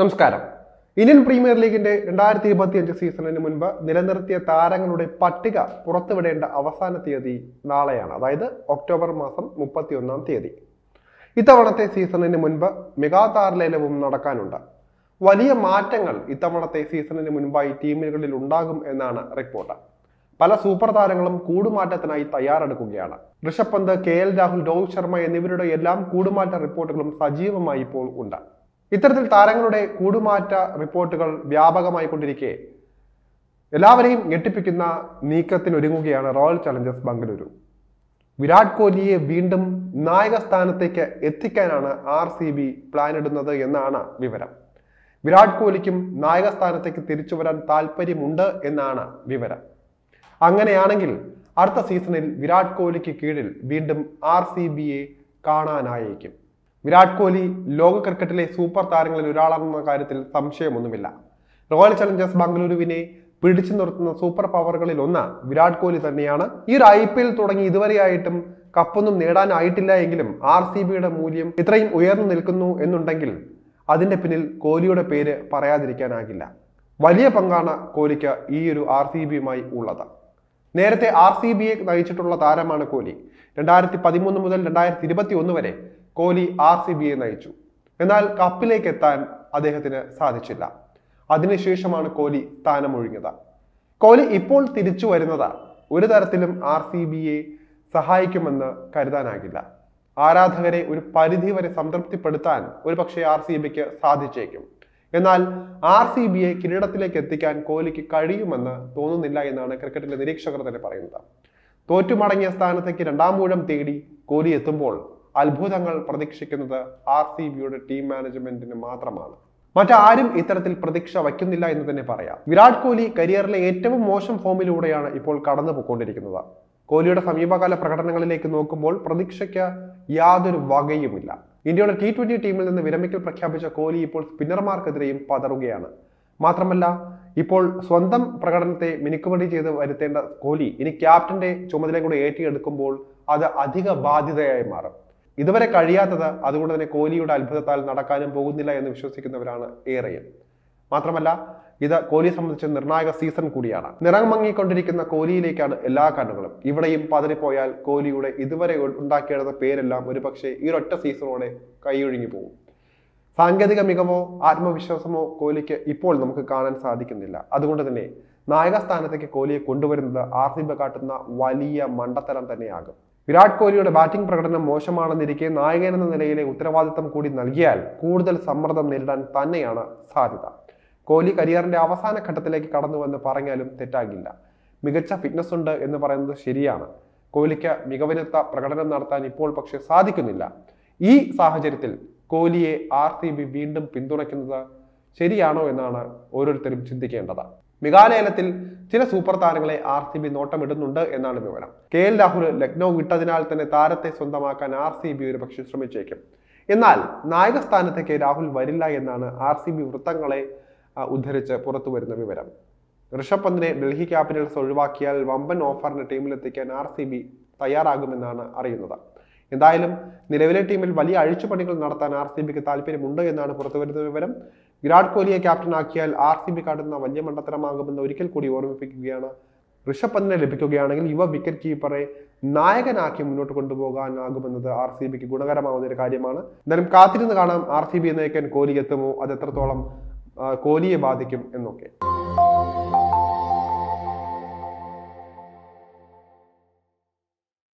നമസ്കാരം Indian premier ലീഗിന്റെ രണ്ടായിരത്തി ഇരുപത്തി അഞ്ച് സീസണിന് മുൻപ് നിലനിർത്തിയ താരങ്ങളുടെ പട്ടിക പുറത്തുവിടേണ്ട അവസാന തീയതി നാളെയാണ് അതായത് ഒക്ടോബർ മാസം ഒന്നാം തീയതി ഇത്തവണത്തെ സീസണിന് മുൻപ് മെഗാതാരലേലവും നടക്കാനുണ്ട് വലിയ മാറ്റങ്ങൾ ഇത്തവണത്തെ സീസണിന് മുൻപായി ടീമുകളിൽ ഉണ്ടാകും എന്നാണ് റിപ്പോർട്ട് പല സൂപ്പർ താരങ്ങളും കൂടുമാറ്റത്തിനായി തയ്യാറെടുക്കുകയാണ് ഋഷഭ് പന്ത് കെ എൽ രാഹുൽ രോഹിത് ശർമ്മ എന്നിവരുടെ എല്ലാം കൂടുമാറ്റ റിപ്പോർട്ടുകളും സജീവമായി ഇപ്പോൾ ഉണ്ട് ഇത്തരത്തിൽ താരങ്ങളുടെ കൂടുമാറ്റ റിപ്പോർട്ടുകൾ വ്യാപകമായി കൊണ്ടിരിക്കെ എല്ലാവരെയും ഞെട്ടിപ്പിക്കുന്ന നീക്കത്തിനൊരുങ്ങുകയാണ് റോയൽ ചലഞ്ചേഴ്സ് ബംഗളൂരു വിരാട് കോഹ്ലിയെ വീണ്ടും നായക സ്ഥാനത്തേക്ക് എത്തിക്കാനാണ് ആർ സി ബി ഇടുന്നത് എന്നാണ് വിവരം വിരാട് കോഹ്ലിക്കും നായക സ്ഥാനത്തേക്ക് തിരിച്ചു വരാൻ താല്പര്യമുണ്ട് എന്നാണ് വിവരം അങ്ങനെയാണെങ്കിൽ അടുത്ത സീസണിൽ വിരാട് കോഹ്ലിക്ക് കീഴിൽ വീണ്ടും ആർ സി ബിയെ കാണാനായേക്കും വിരാട് കോഹ്ലി ലോക ക്രിക്കറ്റിലെ സൂപ്പർ താരങ്ങളിൽ ഒരാളാണെന്ന കാര്യത്തിൽ സംശയമൊന്നുമില്ല റോയൽ ചലഞ്ചേഴ്സ് ബംഗളൂരുവിനെ പിടിച്ചു നിർത്തുന്ന സൂപ്പർ പവറുകളിൽ ഒന്ന് വിരാട് കോഹ്ലി തന്നെയാണ് ഈ ഒരു ഐ പി എൽ തുടങ്ങി ഇതുവരെയായിട്ടും കപ്പൊന്നും നേടാനായിട്ടില്ല എങ്കിലും ആർ സി ബിയുടെ മൂല്യം ഇത്രയും ഉയർന്നു നിൽക്കുന്നു എന്നുണ്ടെങ്കിൽ അതിന്റെ പിന്നിൽ കോഹ്ലിയുടെ പേര് പറയാതിരിക്കാനാകില്ല വലിയ പങ്കാണ് കോഹ്ലിക്ക് ഈ ഒരു ആർ സി ബിയുമായി ഉള്ളത് നേരത്തെ ആർ സി ബിയെ നയിച്ചിട്ടുള്ള താരമാണ് കോഹ്ലി രണ്ടായിരത്തി പതിമൂന്ന് മുതൽ രണ്ടായിരത്തി ഇരുപത്തി ഒന്ന് വരെ കോഹ്ലി ആർ സി ബിയെ നയിച്ചു എന്നാൽ കപ്പിലേക്ക് എത്താൻ അദ്ദേഹത്തിന് സാധിച്ചില്ല അതിനുശേഷമാണ് കോഹ്ലി സ്ഥാനമൊഴിഞ്ഞത് കോഹ്ലി ഇപ്പോൾ തിരിച്ചു വരുന്നത് ഒരു തരത്തിലും ആർ സി ബിയെ സഹായിക്കുമെന്ന് കരുതാനാകില്ല ആരാധകരെ ഒരു പരിധി വരെ സംതൃപ്തിപ്പെടുത്താൻ പക്ഷേ ആർ സി ബിക്ക് സാധിച്ചേക്കും എന്നാൽ ആർ സി ബിയെ കിരീടത്തിലേക്ക് എത്തിക്കാൻ കോഹ്ലിക്ക് കഴിയുമെന്ന് തോന്നുന്നില്ല എന്നാണ് ക്രിക്കറ്റിലെ നിരീക്ഷകർ തന്നെ പറയുന്നത് തോറ്റുമടങ്ങിയ സ്ഥാനത്തേക്ക് രണ്ടാം മൂഴം തേടി കോഹ്ലി എത്തുമ്പോൾ അത്ഭുതങ്ങൾ പ്രതീക്ഷിക്കുന്നത് ആർ സി ബിയുടെ ടീം മാനേജ്മെന്റിന് മാത്രമാണ് മറ്റാരും ഇത്തരത്തിൽ പ്രതീക്ഷ വയ്ക്കുന്നില്ല എന്ന് തന്നെ പറയാം വിരാട് കോഹ്ലി കരിയറിലെ ഏറ്റവും മോശം ഫോമിലൂടെയാണ് ഇപ്പോൾ കടന്നു പോയിക്കൊണ്ടിരിക്കുന്നത് കോഹ്ലിയുടെ സമീപകാല പ്രകടനങ്ങളിലേക്ക് നോക്കുമ്പോൾ പ്രതീക്ഷയ്ക്ക് യാതൊരു വകയുമില്ല ഇന്ത്യയുടെ ടി ട്വന്റി ടീമിൽ നിന്ന് വിരമിക്കൽ പ്രഖ്യാപിച്ച കോഹ്ലി ഇപ്പോൾ സ്പിന്നർമാർക്കെതിരെയും പതറുകയാണ് മാത്രമല്ല ഇപ്പോൾ സ്വന്തം പ്രകടനത്തെ മിനുക്കുമടി ചെയ്ത് വരുത്തേണ്ട കോഹ്ലി ഇനി ക്യാപ്റ്റന്റെ ചുമതലയും കൂടി ഏറ്റെടുക്കുമ്പോൾ അത് അധിക ബാധ്യതയായി മാറും ഇതുവരെ കഴിയാത്തത് അതുകൊണ്ട് തന്നെ കോഹ്ലിയുടെ അത്ഭുതത്താൽ നടക്കാനും പോകുന്നില്ല എന്ന് വിശ്വസിക്കുന്നവരാണ് ഏറെയും മാത്രമല്ല ഇത് കോഹ്ലിയെ സംബന്ധിച്ച് നിർണായക സീസൺ കൂടിയാണ് നിറം മങ്ങിക്കൊണ്ടിരിക്കുന്ന കോഹ്ലിയിലേക്കാണ് എല്ലാ കണ്ണുകളും ഇവിടെയും പതറിപ്പോയാൽ കോഹ്ലിയുടെ ഇതുവരെ ഉണ്ടാക്കിയെടുത്ത പേരെല്ലാം ഒരുപക്ഷെ ഈ സീസണോടെ കൈയൊഴുങ്ങി പോകും സാങ്കേതിക മികവോ ആത്മവിശ്വാസമോ കോഹ്ലിക്ക് ഇപ്പോൾ നമുക്ക് കാണാൻ സാധിക്കുന്നില്ല അതുകൊണ്ട് തന്നെ നായക സ്ഥാനത്തേക്ക് കോഹ്ലിയെ കൊണ്ടുവരുന്നത് ആർ സി ബി കാട്ടുന്ന വലിയ മണ്ടത്തരം തന്നെയാകും വിരാട് കോഹ്ലിയുടെ ബാറ്റിംഗ് പ്രകടനം മോശമാണെന്നിരിക്കെ നായകൻ എന്ന നിലയിലെ ഉത്തരവാദിത്തം കൂടി നൽകിയാൽ കൂടുതൽ സമ്മർദ്ദം നേരിടാൻ തന്നെയാണ് സാധ്യത കോഹ്ലി കരിയറിന്റെ അവസാന ഘട്ടത്തിലേക്ക് കടന്നുവെന്ന് പറഞ്ഞാലും തെറ്റാകില്ല മികച്ച ഫിറ്റ്നസ് ഉണ്ട് എന്ന് പറയുന്നത് ശരിയാണ് കോഹ്ലിക്ക് മികവിനൊത്ത പ്രകടനം നടത്താൻ ഇപ്പോൾ പക്ഷേ സാധിക്കുന്നില്ല ഈ സാഹചര്യത്തിൽ കോഹ്ലിയെ ആർ വീണ്ടും പിന്തുണയ്ക്കുന്നത് ശരിയാണോ എന്നാണ് ഓരോരുത്തരും ചിന്തിക്കേണ്ടത് മികാലേലത്തിൽ ചില സൂപ്പർ താരങ്ങളെ ആർ സി ബി നോട്ടമിടുന്നുണ്ട് എന്നാണ് വിവരം കെ എൽ രാഹുൽ ലക്നൗ വിട്ടതിനാൽ തന്നെ താരത്തെ സ്വന്തമാക്കാൻ ആർ സി ബി ഒരു പക്ഷേ ശ്രമിച്ചേക്കും എന്നാൽ നായക സ്ഥാനത്തേക്ക് രാഹുൽ വരില്ല എന്നാണ് ആർ സി ബി വൃത്തങ്ങളെ ഉദ്ധരിച്ച് പുറത്തു വരുന്ന വിവരം ഋഷഭ് പന്തിനെ ഡൽഹി ക്യാപിറ്റൽസ് ഒഴിവാക്കിയാൽ വമ്പൻ ഓഫറിന് ടീമിലെത്തിക്കാൻ ആർ സി ബി തയ്യാറാകുമെന്നാണ് അറിയുന്നത് എന്തായാലും നിലവിലെ ടീമിൽ വലിയ അഴിച്ചുപണികൾ നടത്താൻ ആർ സി ബിക്ക് താല്പര്യമുണ്ട് എന്നാണ് പുറത്തുവരുന്ന വിവരം വിരാട് കോഹ്ലിയെ ക്യാപ്റ്റനാക്കിയാൽ ആർ സി ബി കാട്ടുന്ന വലിയ മണ്ടത്തരമാകുമെന്ന് ഒരിക്കൽ കൂടി ഓർമ്മിപ്പിക്കുകയാണ് ഋഷഭ് പന്തിനെ ലഭിക്കുകയാണെങ്കിൽ യുവ വിക്കറ്റ് കീപ്പറെ നായകനാക്കി മുന്നോട്ട് കൊണ്ടുപോകാനാകുമെന്നത് ആർ സി ബിക്ക് ഗുണകരമാവുന്ന ഒരു കാര്യമാണ് എന്തായാലും കാത്തിരുന്ന് കാണാം ആർ സി ബി നയിക്കാൻ കോഹ്ലി എത്തുമോ അത് എത്രത്തോളം കോഹ്ലിയെ ബാധിക്കും എന്നൊക്കെ